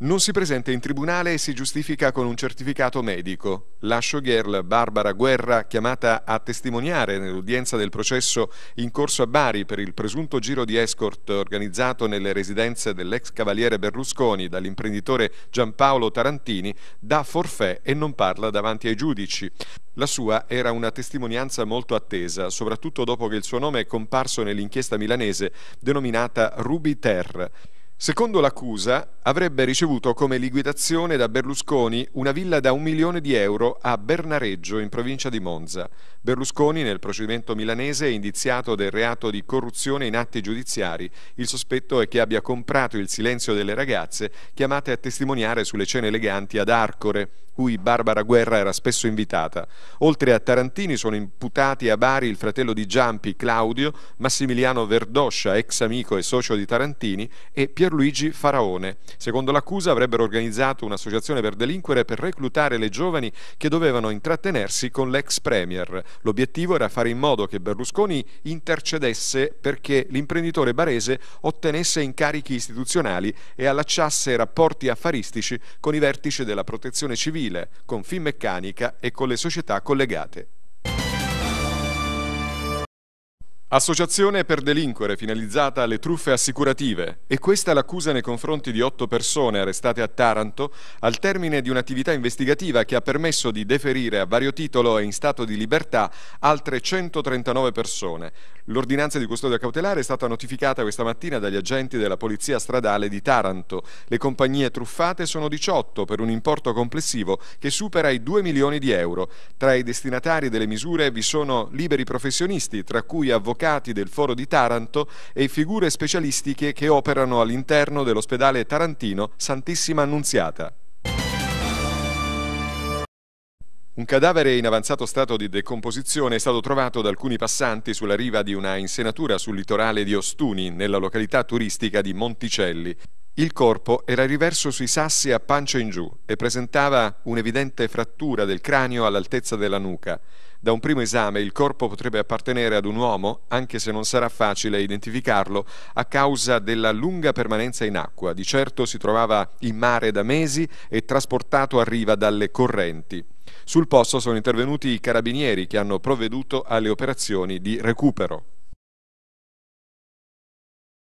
Non si presenta in tribunale e si giustifica con un certificato medico. La showgirl Barbara Guerra, chiamata a testimoniare nell'udienza del processo in corso a Bari per il presunto giro di escort organizzato nelle residenze dell'ex cavaliere Berlusconi dall'imprenditore Giampaolo Tarantini, dà forfè e non parla davanti ai giudici. La sua era una testimonianza molto attesa, soprattutto dopo che il suo nome è comparso nell'inchiesta milanese denominata Ruby Terre. Secondo l'accusa, avrebbe ricevuto come liquidazione da Berlusconi una villa da un milione di euro a Bernareggio, in provincia di Monza. Berlusconi, nel procedimento milanese, è indiziato del reato di corruzione in atti giudiziari. Il sospetto è che abbia comprato il silenzio delle ragazze chiamate a testimoniare sulle cene eleganti ad Arcore, cui Barbara Guerra era spesso invitata. Oltre a Tarantini sono imputati a Bari il fratello di Giampi, Claudio, Massimiliano Verdoscia, ex amico e socio di Tarantini, e Pier Pierluigi Faraone. Secondo l'accusa avrebbero organizzato un'associazione per delinquere per reclutare le giovani che dovevano intrattenersi con l'ex premier. L'obiettivo era fare in modo che Berlusconi intercedesse perché l'imprenditore barese ottenesse incarichi istituzionali e allacciasse rapporti affaristici con i vertici della protezione civile, con Finmeccanica e con le società collegate. Associazione per delinquere finalizzata alle truffe assicurative e questa è l'accusa nei confronti di otto persone arrestate a Taranto al termine di un'attività investigativa che ha permesso di deferire a vario titolo e in stato di libertà altre 139 persone. L'ordinanza di custodia cautelare è stata notificata questa mattina dagli agenti della Polizia Stradale di Taranto. Le compagnie truffate sono 18 per un importo complessivo che supera i 2 milioni di euro. Tra i destinatari delle misure vi sono liberi professionisti, tra cui avvocati avvocati del Foro di Taranto e figure specialistiche che operano all'interno dell'ospedale tarantino Santissima Annunziata. Un cadavere in avanzato stato di decomposizione è stato trovato da alcuni passanti sulla riva di una insenatura sul litorale di Ostuni, nella località turistica di Monticelli. Il corpo era riverso sui sassi a pancia in giù e presentava un'evidente frattura del cranio all'altezza della nuca. Da un primo esame il corpo potrebbe appartenere ad un uomo, anche se non sarà facile identificarlo, a causa della lunga permanenza in acqua. Di certo si trovava in mare da mesi e trasportato a riva dalle correnti. Sul posto sono intervenuti i carabinieri che hanno provveduto alle operazioni di recupero.